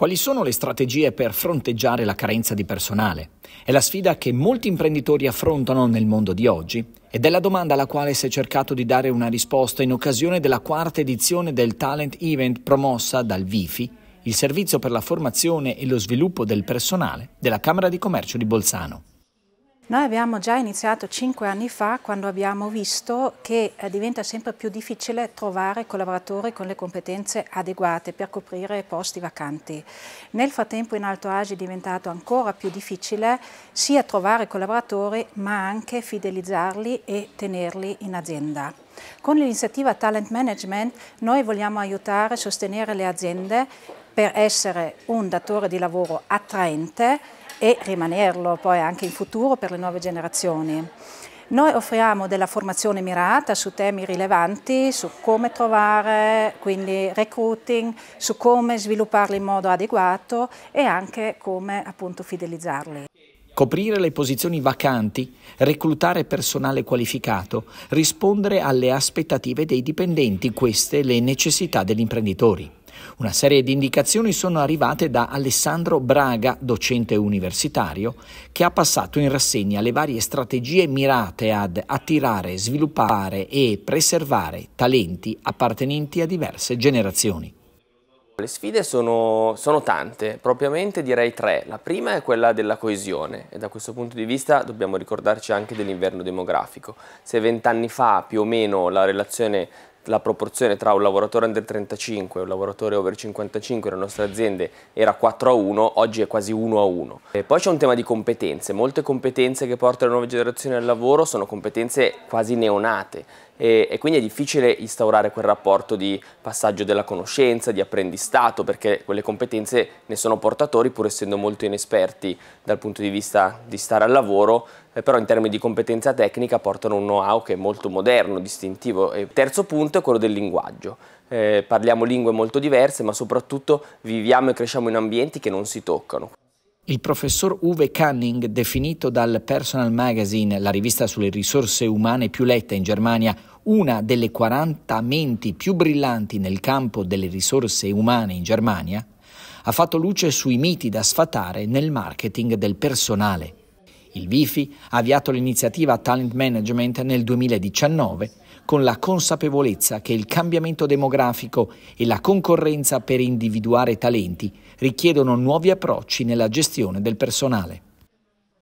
Quali sono le strategie per fronteggiare la carenza di personale? È la sfida che molti imprenditori affrontano nel mondo di oggi ed è la domanda alla quale si è cercato di dare una risposta in occasione della quarta edizione del Talent Event promossa dal VIFI, il servizio per la formazione e lo sviluppo del personale della Camera di Commercio di Bolzano. Noi abbiamo già iniziato cinque anni fa quando abbiamo visto che eh, diventa sempre più difficile trovare collaboratori con le competenze adeguate per coprire posti vacanti. Nel frattempo in Alto Adige è diventato ancora più difficile sia trovare collaboratori ma anche fidelizzarli e tenerli in azienda. Con l'iniziativa Talent Management noi vogliamo aiutare e sostenere le aziende per essere un datore di lavoro attraente e rimanerlo poi anche in futuro per le nuove generazioni. Noi offriamo della formazione mirata su temi rilevanti, su come trovare, quindi recruiting, su come svilupparli in modo adeguato e anche come appunto fidelizzarli. Coprire le posizioni vacanti, reclutare personale qualificato, rispondere alle aspettative dei dipendenti, queste le necessità degli imprenditori. Una serie di indicazioni sono arrivate da Alessandro Braga, docente universitario, che ha passato in rassegna le varie strategie mirate ad attirare, sviluppare e preservare talenti appartenenti a diverse generazioni. Le sfide sono, sono, tante, propriamente direi tre. La prima è quella della coesione e da questo punto di vista dobbiamo ricordarci anche dell'inverno demografico. Se vent'anni fa più o meno la relazione la proporzione tra un lavoratore under 35 e un lavoratore over 55 nelle nostre aziende era 4 a 1, oggi è quasi 1 a 1. E poi c'è un tema di competenze, molte competenze che portano le nuove generazioni al lavoro sono competenze quasi neonate e, e, quindi è difficile instaurare quel rapporto di passaggio della conoscenza, di apprendistato, perché quelle competenze ne sono portatori pur essendo molto inesperti dal punto di vista di stare al lavoro, eh, però in termini di competenza tecnica portano un know-how che è molto moderno, distintivo. E terzo punto è quello del linguaggio. Eh, parliamo lingue molto diverse, ma soprattutto viviamo e cresciamo in ambienti che non si toccano. Il professor Uwe Canning, definito dal Personal Magazine, la rivista sulle risorse umane più letta in Germania, una delle 40 menti più brillanti nel campo delle risorse umane in Germania, ha fatto luce sui miti da sfatare nel marketing del personale. Il Wifi ha avviato l'iniziativa Talent Management nel 2019 con la consapevolezza che il cambiamento demografico e la concorrenza per individuare talenti richiedono nuovi approcci nella gestione del personale.